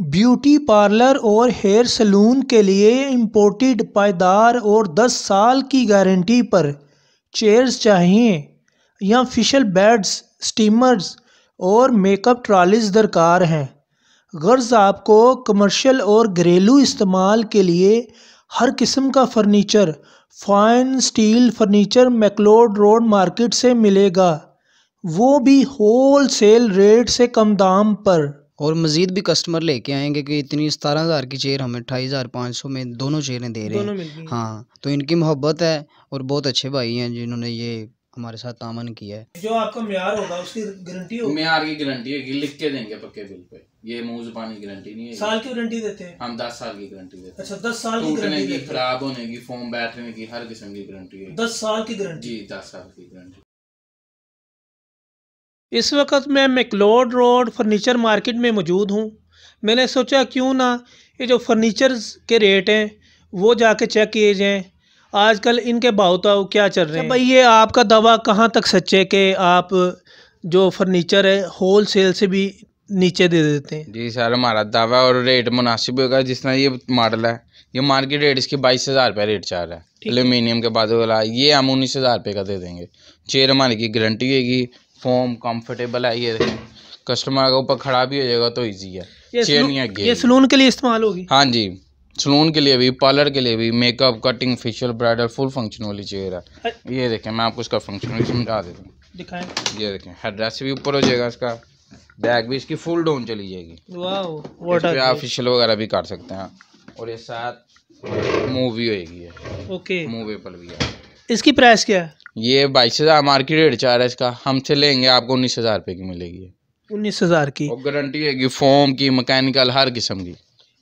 Beauty parlour और hair salon के लिए इम्पोर्टेड पायदार और दस साल की गारंटी पर चेयर्स चाहिए या फिशल बेड्स स्टीमर्स और मेकअप ट्रॉलीज दरकार हैं गर्ज आपको कमर्शियल और घरेलू इस्तेमाल के लिए हर किस्म का furniture fine steel furniture McLeod Road market से मिलेगा वो भी होल सेल रेट से कम दाम पर और मज़ीद भी कस्टमर लेके आएंगे कि इतनी सतारह हज़ार की चेयर हमें अठाई हज़ार पाँच सौ में दोनों चेयरें दे रहे हैं हाँ तो इनकी मोहब्बत है और बहुत अच्छे भाई हैं जिन्होंने ये हमारे साथ तामन किया है जो आपका म्यार होगा उसकी गारंटी होगी म्यार की गारंटी है लिख के देंगे पक्के बिल पे ये मूज पानी गारंटी नहीं है साल की गारंटी देते हैं हम दस साल की गारंटी देते हैं अच्छा दस साल की गारंटी खराब होने की फोम बैठने की हर किस्म की गारंटी है दस साल की गारंटी जी दस साल की गारंटी इस वक्त मैं मेकलोड रोड फर्नीचर मार्केट में मौजूद हूँ मैंने सोचा क्यों ना ये जो फर्नीचर के रेट हैं वो जाके चेक किए जाएँ आजकल इनके भावताव क्या चल रहे हैं अच्छा भाई ये आपका दवा कहाँ तक सच्चे के आप जो फर्नीचर है होल सेल से भी नीचे दे देते हैं जी सर हमारा दावा और रेट मुनासिब होगा जिस तरह ये मॉडल है ये मार्केट रेट इसकी बाईस हज़ार रुपये रेट चल रहा है एल्यूमिनियम के बाद वाला ये हम उन्नीस हज़ार रुपये का दे देंगे चेयर हमारी की गारंटी होगी फॉर्म कंफर्टेबल है ये देखें कस्टमर अगर ऊपर खड़ा भी हो जाएगा तो इजी है ये सलून के लिए इस्तेमाल होगी हाँ जी सलून के लिए भी पार्लर के लिए भी makeup cutting facial bridal full function वाली चेयर है ये देखें मैं आपको इसका फंक्शन समझा देता हूँ ये देखें हेडड्रेस भी ऊपर हो जाएगा इसका बैग भी इसकी फुल डाउन चली जाएगी वाह आप फेशियल वगैरह भी काट सकते हैं और ये साथ मूवी होएगी ओके मूवेबल भी है इसकी प्राइस क्या है ये बाईस हज़ार मार्केट रेट चाह रहा है इसका हमसे लेंगे आपको उन्नीस हज़ार रुपये की मिलेगी उन्नीस हज़ार की और गारंटी है फोम की मकैनिकल हर किस्म की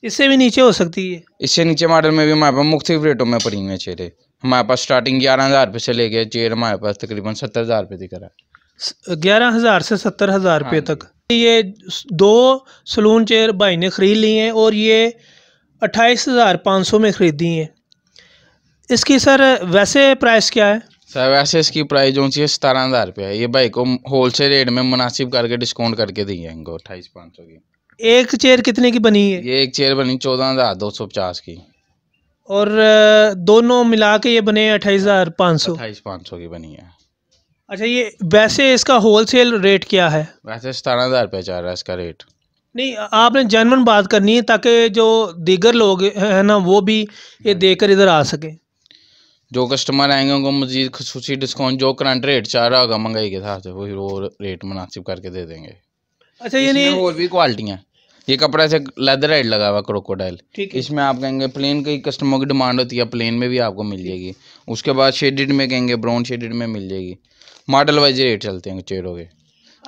इससे भी नीचे हो सकती है इससे नीचे मॉडल में भी हमारे पास मुख्तलिफ रेटों में पड़ी हुई है चेहरे हमारे पास स्टार्टिंग ग्यारह हज़ार रुपये से लेके चेयर हमारे पास तकरीबन सत्तर हज़ार रुपये दिख रहा है ग्यारह हज़ार से सत्तर हज़ार हाँ रुपये तक ये दो सलून चेयर भाई ने ख़रीद ली हैं और ये अट्ठाईस हज़ार पाँच सौ में ख़रीदी हैं इसकी सर वैसे प्राइस क्या है सर तो वैसे इसकी प्राइस जो है सतारह हज़ार रुपये ये भाई को होल सेल रेट में मुनासिब करके डिस्काउंट करके दी है इनको अट्ठाईस पाँच सौ की एक चेयर कितने की बनी है ये एक चेयर बनी चौदह हज़ार दो सौ पचास की और दोनों मिला के ये बने अट्ठाईस हज़ार पाँच सौ अट्ठाईस पाँच सौ की बनी है अच्छा ये वैसे इसका होल सेल रेट क्या है वैसे सतारह हज़ार रुपये चल रहा है इसका रेट नहीं आपने जनवन बात करनी है ताकि जो दीगर लोग हैं ना वो भी ये हाँ देख कर इधर आ सकें जो कस्टमर आएंगे उनको मजीद खसूसी डिस्काउंट जो करंट रेट चाह रहा होगा महंगाई के हिसाब से वही वो रेट मुनासिब करके दे देंगे अच्छा यानी और भी क्वालिटियाँ ये कपड़ा से लेदर हाइड लगा हुआ क्रोकोडाइल इसमें आप कहेंगे प्लेन की कस्टमर की डिमांड होती है प्लेन में भी आपको मिल जाएगी उसके बाद शेडेड में कहेंगे ब्राउन शेडेड में मिल जाएगी मॉडल वाइज रेट चलते हैं चेयरों के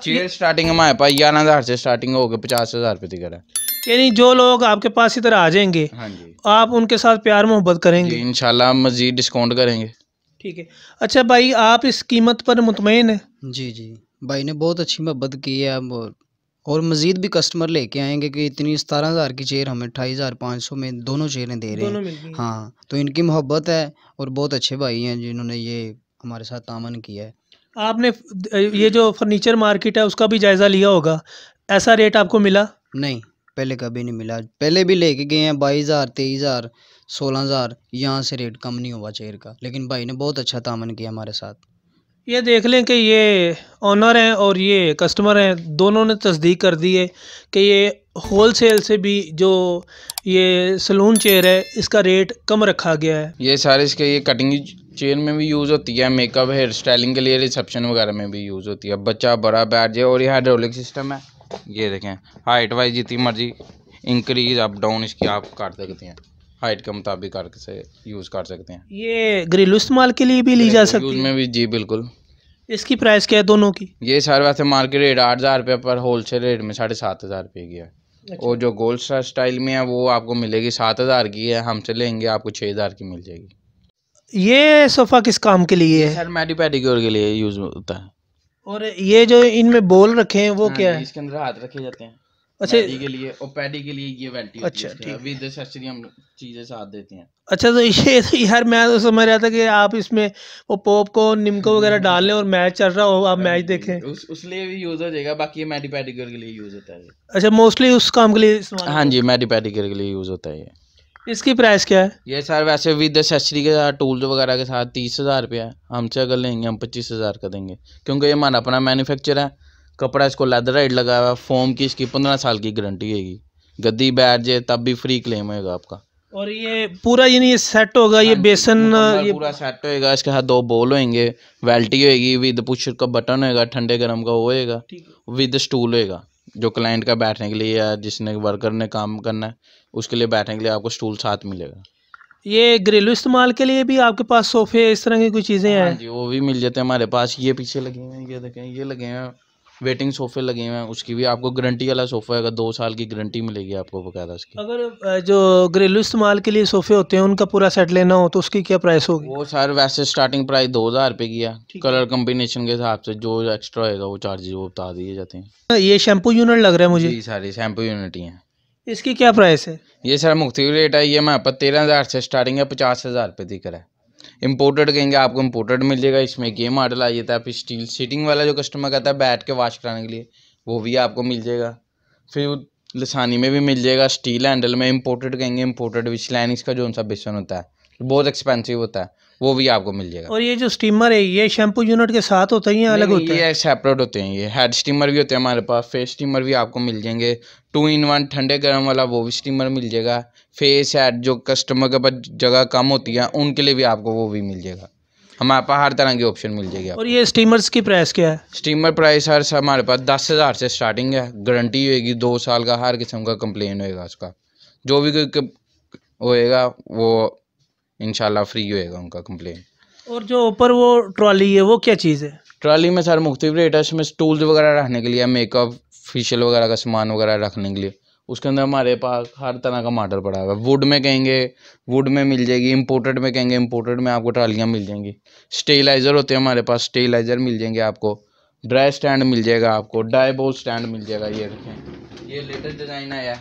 चेयर स्टार्टिंग हमारे पास ग्यारह हज़ार से स्टार्टिंग हो गए पचास हज़ार रुपये तक है यानी जो लोग आपके पास इधर आ जाएंगे हाँ आप उनके साथ प्यार मोहब्बत करेंगे इनशाला मजीद डिस्काउंट करेंगे ठीक है अच्छा भाई आप इस कीमत पर मुतमिन है जी जी भाई ने बहुत अच्छी मोहब्बत की है अब और, और मज़ीद भी कस्टमर लेके आएंगे कि इतनी सतारह हज़ार की चेयर हमें अठाईस हज़ार पाँच सौ में दोनों चेयरें दे रहे हैं हाँ तो इनकी मोहब्बत है और बहुत अच्छे भाई हैं जिन्होंने ये हमारे साथ तामन किया है आपने ये जो फर्नीचर मार्केट है उसका भी जायज़ा लिया होगा ऐसा रेट आपको मिला नहीं पहले कभी नहीं मिला पहले भी लेके गए हैं बाईस हज़ार तेईस हज़ार सोलह हज़ार यहाँ से रेट कम नहीं हुआ चेयर का लेकिन भाई ने बहुत अच्छा तामन किया हमारे साथ ये देख लें कि ये ऑनर हैं और ये कस्टमर हैं दोनों ने तस्दीक कर दी है कि ये होल सेल से भी जो ये सलून चेयर है इसका रेट कम रखा गया है ये सारे इसके ये कटिंग चेयर में भी यूज़ होती है मेकअप हेयर स्टाइलिंग के लिए रिसेप्शन वगैरह में भी यूज़ होती है बच्चा बड़ा बैठ जाए और ये हाइड्रोलिक सिस्टम है ये देखें हाइट वाइज जितनी मर्जी इंक्रीज अप डाउन इसकी आप कर सकते हैं हाइट के मुताबिक कर से यूज़ कर सकते हैं ये घरेलू इस्तेमाल के लिए भी ली जा सकती है में भी जी बिल्कुल इसकी प्राइस क्या है दोनों की ये सर वैसे मार्केट रेट आठ हज़ार रुपये पर होल सेल रेट में साढ़े सात हज़ार रुपये की है अच्छा। और जो गोल्ड स्टार स्टाइल में है वो आपको मिलेगी सात हज़ार की है हमसे लेंगे आपको छः हज़ार की मिल जाएगी ये सोफ़ा किस काम के लिए है सर मैडी पेडिक्योर के लिए यूज़ होता है और ये जो इनमें बोल रखे हैं वो हाँ क्या है इसके अंदर हाथ रखे जाते हैं अच्छा के लिए और पैडी के लिए ये वेंटी अच्छा हम चीज़ें साथ देते हैं अच्छा तो ये तो यार मैं तो समझ रहा था कि आप इसमें वो निमको वगैरह hmm. डाल लें और मैच चल रहा हो आप मैच हाँ देखें उस उसलिए भी यूज़ हो जाएगा बाकी ये के लिए यूज़ होता है अच्छा मोस्टली उस काम के लिए हाँ जी मैडी के लिए यूज़ होता है ये इसकी प्राइस क्या है ये सर वैसे विद एसेसरी के साथ टूल्स वगैरह के साथ तीस हज़ार रुपया है हमसे अगर लेंगे हम पच्चीस हज़ार का देंगे क्योंकि ये हमारा अपना मैन्युफैक्चर है कपड़ा इसको लेदर राइड लगा हुआ है फोम की इसकी पंद्रह साल की गारंटी होगी गद्दी बैठ जाए तब भी फ्री क्लेम होगा आपका और ये पूरा यानी ये सेट होगा ये हाँ बेसन ये पूरा सेट होएगा इसके साथ दो बोल होएंगे वेल्टी होएगी विद पुशर का बटन होएगा ठंडे गर्म का होएगा विद स्टूल होएगा जो क्लाइंट का बैठने के लिए या जिसने वर्कर ने काम करना है उसके लिए बैठने के लिए आपको स्टूल साथ मिलेगा ये घरेलू इस्तेमाल के लिए भी आपके पास सोफे इस तरह की कोई चीज़ें हाँ हैं जी वो भी मिल जाते हैं हमारे पास ये पीछे लगे हैं ये देखें ये लगे हैं वेटिंग सोफे लगे हुए हैं उसकी भी आपको गारंटी वाला सोफ़ा है दो साल की गारंटी मिलेगी आपको बकायदा उसकी अगर जो घरेलू इस्तेमाल के लिए सोफ़े होते हैं उनका पूरा सेट लेना हो तो उसकी क्या प्राइस होगी वो सर वैसे स्टार्टिंग प्राइस दो हज़ार रुपए की है कलर कम्बिनेशन के हिसाब से जो एक्स्ट्रा होगा वो चार्जेज वो बता दिए जाते हैं हाँ, ये शैम्पू यूनिट लग रहा है मुझे सारी शैम्पू यूनिट ही है इसकी क्या प्राइस है ये सर मुख्तिक रेट है ये मैं पास तेरह हज़ार से स्टार्टिंग है पचास हज़ार रुपये रहा है इम्पोर्टेड कहेंगे आपको इम्पोर्टेड मिलेगा इसमें ये मॉडल आ जाता है फिर स्टील सीटिंग वाला जो कस्टमर कहता है बैठ के वॉश कराने के लिए वो भी आपको मिल जाएगा फिर लसानी में भी मिल जाएगा स्टील हैंडल में इम्पोर्टेड कहेंगे इम्पोर्टेड विच लाइन का जो सा बेसन होता है बहुत एक्सपेंसिव होता है वो भी आपको मिल जाएगा और ये जो स्टीमर है ये शैम्पू यूनिट के साथ होता है अलग होते हैं ये सेपरेट होते हैं ये हेड स्टीमर भी होते हैं हमारे पास फेस स्टीमर भी आपको मिल जाएंगे टू इन वन ठंडे गर्म वाला वो भी स्टीमर मिल जाएगा फेस हेड जो कस्टमर के पास जगह कम होती है उनके लिए भी आपको वो भी मिल जाएगा हमारे पास हर तरह की ऑप्शन मिल जाएगी और ये स्टीमर्स की प्राइस क्या है स्टीमर प्राइस हर हमारे पास दस हज़ार से स्टार्टिंग है गारंटी होगी दो साल का हर किस्म का कंप्लेन होएगा उसका जो भी कोई होएगा वो इन फ्री होएगा उनका कम्प्लेन और जो ऊपर वो ट्रॉली है वो क्या चीज़ है ट्रॉली में सर रेट है उसमें टूल्स वगैरह रखने के लिए मेकअप फेशियल वगैरह का सामान वगैरह रखने के लिए उसके अंदर हमारे पास हर तरह का मॉडल पड़ा हुआ है वुड में कहेंगे वुड में मिल जाएगी इम्पोर्टेड में कहेंगे इम्पोर्टेड में आपको ट्रालियाँ मिल जाएंगी स्टेलाइज़र होते हैं हमारे पास स्टेलाइज़र मिल जाएंगे आपको ड्राई स्टैंड मिल जाएगा आपको डाई बोल स्टैंड मिल जाएगा ये देखें ये लेटेस्ट डिज़ाइन आया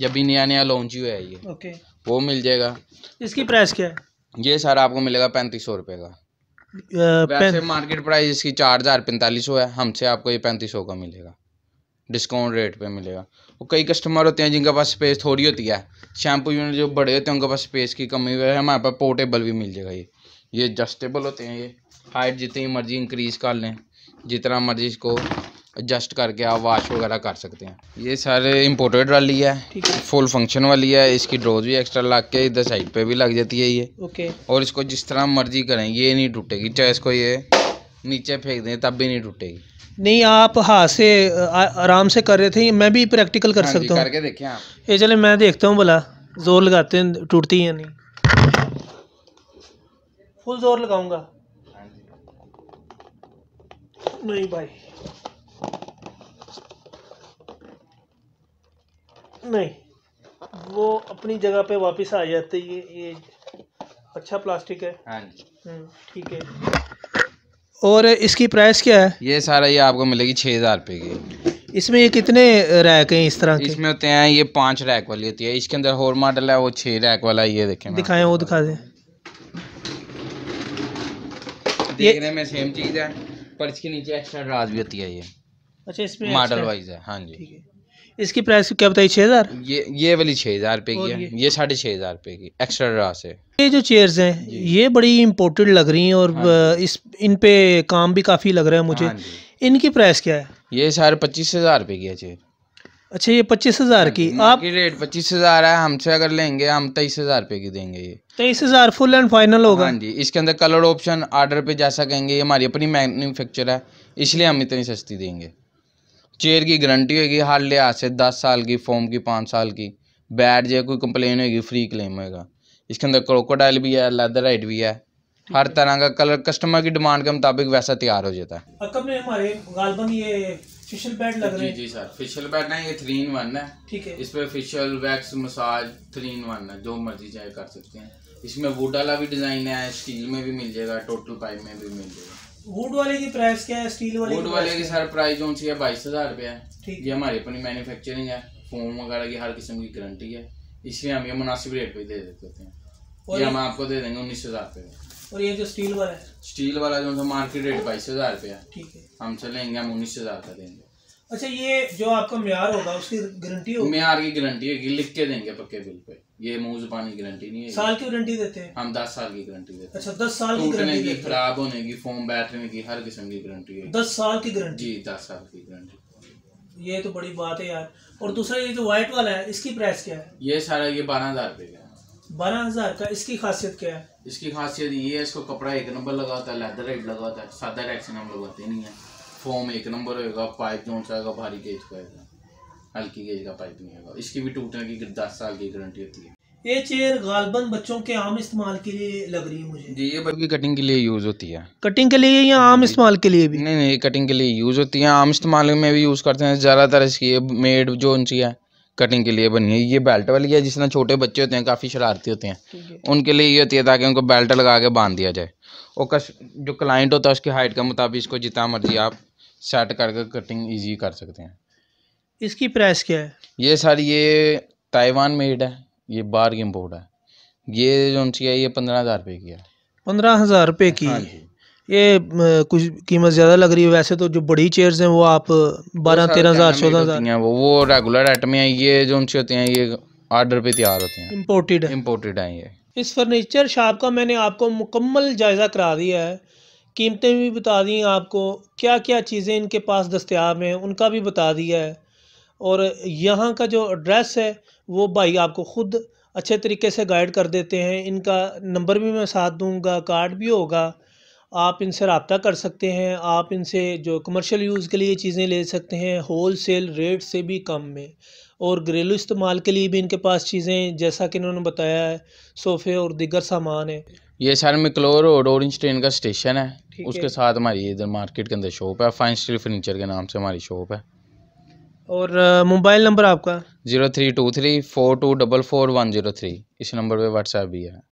जब भी नया नया लॉन्च हुआ है ये ओके okay. वो मिल जाएगा इसकी प्राइस क्या है ये सर आपको मिलेगा पैंतीस सौ रुपये का वैसे मार्केट प्राइस इसकी चार हज़ार पैंतालीस सौ है हमसे आपको ये पैंतीस सौ का मिलेगा डिस्काउंट रेट पे मिलेगा और कई कस्टमर होते हैं जिनके पास स्पेस थोड़ी होती है शैम्पू यूनिट जो बड़े होते हैं उनके पास स्पेस की कमी है हमारे पास पोर्टेबल भी मिल जाएगा ये ये एडजस्टेबल होते हैं ये हाइट जितनी मर्जी इंक्रीज़ कर लें जितना मर्जी इसको एडजस्ट करके आप वाश वगैरह कर सकते हैं ये सारे इम्पोर्टेड वाली है फुल फंक्शन वाली है इसकी ड्रोज भी एक्स्ट्रा लग के इधर साइड पे भी लग जाती है ये ओके और इसको जिस तरह मर्जी करें ये नहीं टूटेगी चाहे इसको ये नीचे फेंक दें तब भी नहीं टूटेगी नहीं आप हाथ से आराम से कर रहे थे मैं भी प्रैक्टिकल कर हाँ सकता हूँ करके ये चले मैं देखता हूँ बोला जोर लगाते हैं टूटती है नहीं फुल जोर लगाऊंगा हाँ नहीं भाई नहीं वो अपनी जगह पे वापस आ जाते ये ये अच्छा प्लास्टिक है हाँ जी हम्म, ठीक है और इसकी प्राइस क्या है ये सारा ये आपको मिलेगी छः हज़ार रुपये की इसमें ये कितने रैक हैं इस तरह के इसमें होते हैं ये पांच रैक वाली होती है इसके अंदर और मॉडल है वो छः रैक वाला ये देखें दिखाएं वो दिखा दें देखने में सेम चीज़ है पर इसके नीचे एक्स्ट्रा ड्राज भी होती है ये अच्छा इसमें मॉडल वाइज है हाँ जी ठीक है इसकी प्राइस क्या बताई छह हज़ार ये ये वाली छह हज़ार रुपये की है ये साढ़े छह हज़ार रुपये की एक्स्ट्रा ड्रा से ये जो चेयर्स हैं ये बड़ी इम्पोर्टेड लग रही हैं और हाँ इस इन पे काम भी काफ़ी लग रहा है मुझे हाँ इनकी प्राइस क्या है ये साढ़े पच्चीस हज़ार रुपये की है चेयर अच्छा ये पच्चीस हज़ार हाँ की आप रेट पच्चीस हज़ार है हमसे अगर लेंगे हम तेईस हज़ार रुपये की देंगे ये तेईस हज़ार फुल एंड फाइनल होगा हाँ जी इसके अंदर कलर ऑप्शन आर्डर पे जैसा कहेंगे ये हमारी अपनी मैन्युफैक्चर है इसलिए हम इतनी सस्ती देंगे चेयर की गारंटी होगी हर लिहाज से दस साल की फोम की पाँच साल की बैट जो कोई कंप्लेन होगी फ्री क्लेम होगा इसके अंदर क्रोकोडाइल भी है लेदर हाइट भी है हर तरह का कलर कस्टमर की डिमांड के मुताबिक वैसा तैयार हो जाता है जो मर्जी चाहे कर सकते हैं इसमें वुड भी डिज़ाइन है स्टील में भी मिल जाएगा टोटल पाइप में भी मिल जाएगा वुड वाले की प्राइस क्या है स्टील वाले वुड वाले की सर प्राइस जो है बाईस हज़ार रुपया है ये हमारी अपनी मैन्युफैक्चरिंग है फोम वगैरह की हर किस्म की गारंटी है इसलिए हम ये मुनासिब रेट पे दे देते हैं और ये हम आपको दे देंगे उन्नीस हज़ार रुपये और ये जो स्टील वाला है स्टील वाला जो मार्केट रेट बाईस हज़ार रुपया है ठीक है हम लेंगे हम उन्नीस हज़ार का देंगे अच्छा ये जो आपका म्यार होगा उसकी गारंटी होगी म्यार की गारंटी होगी लिख के देंगे पक्के बिल पे ये मुंह जुबान की गारंटी नहीं है साल की गारंटी देते हैं हम दस साल की गारंटी देते हैं अच्छा दस साल की गारंटी की खराब होने की फोम बैठने की हर किस्म की गारंटी है दस साल की गारंटी जी दस साल की गारंटी ये तो बड़ी बात है यार और दूसरा ये जो व्हाइट वाला है इसकी प्राइस क्या है ये सारा ये बारह हजार रुपये का बारह हजार का इसकी खासियत क्या है इसकी खासियत ये है इसको कपड़ा एक नंबर लगाता है लेदर रेट लगाता है सादा टैक्सी हम लगाते नहीं है फॉर्म एक नंबर होगा पाइप जोन सा होगा भारी गेज का होगा हल्की गेज का पाइप नहीं होगा इसकी भी टूटने की दस साल की गारंटी होती है ये चेयर गालबन बच्चों के आम इस्तेमाल के लिए लग रही है मुझे जी ये बल्कि कटिंग के लिए यूज़ होती है कटिंग के लिए या आम इस्तेमाल के लिए भी नहीं नहीं कटिंग के लिए यूज़ होती है आम इस्तेमाल में भी यूज़ करते हैं ज़्यादातर इसकी मेड जो ऊंची है कटिंग के लिए बनी है ये बेल्ट वाली है जिसमें छोटे बच्चे होते हैं काफ़ी शरारती होते हैं उनके लिए ये होती है ताकि उनको बेल्ट लगा के बांध दिया जाए और कश जो क्लाइंट होता है उसकी हाइट के मुताबिक इसको जितना मर्जी आप सेट करके कटिंग इजी कर सकते हैं इसकी प्राइस क्या है ये सर ये ताइवान मेड है ये बार की इम्पोर्ट है ये जो सी है ये पंद्रह हज़ार रुपये की है पंद्रह हज़ार रुपये की हाँ ये कुछ कीमत ज़्यादा लग रही है वैसे तो जो बड़ी चेयर्स हैं वो आप बारह तेरह हज़ार चौदह हज़ार वो वो रेगुलर आइटमें हैं ये जो उनसे होते हैं ये आर्डर पे तैयार होते हैं इम्पोर्टेड इम्पोर्टेड हैं ये इस फर्नीचर शॉप का मैंने आपको मुकम्मल जायज़ा करा दिया है कीमतें भी बता दी आपको क्या क्या चीज़ें इनके पास दस्तियाब हैं उनका भी बता दिया है और यहाँ का जो एड्रेस है वो भाई आपको ख़ुद अच्छे तरीके से गाइड कर देते हैं इनका नंबर भी मैं साथ दूंगा कार्ड भी होगा आप इनसे रबता कर सकते हैं आप इनसे जो कमर्शियल यूज़ के लिए चीज़ें ले सकते हैं होल सेल रेट से भी कम में और घरेलू इस्तेमाल के लिए भी इनके पास चीज़ें जैसा कि इन्होंने बताया है सोफ़े और दिगर सामान है ये sir McLeod Road orange train का स्टेशन है उसके साथ हमारी इधर मार्केट के अंदर शॉप है फाइन स्टील फर्नीचर के नाम से हमारी शॉप है और मोबाइल नंबर आपका zero three two three four two double four one zero three इस नंबर पे व्हाट्सएप भी है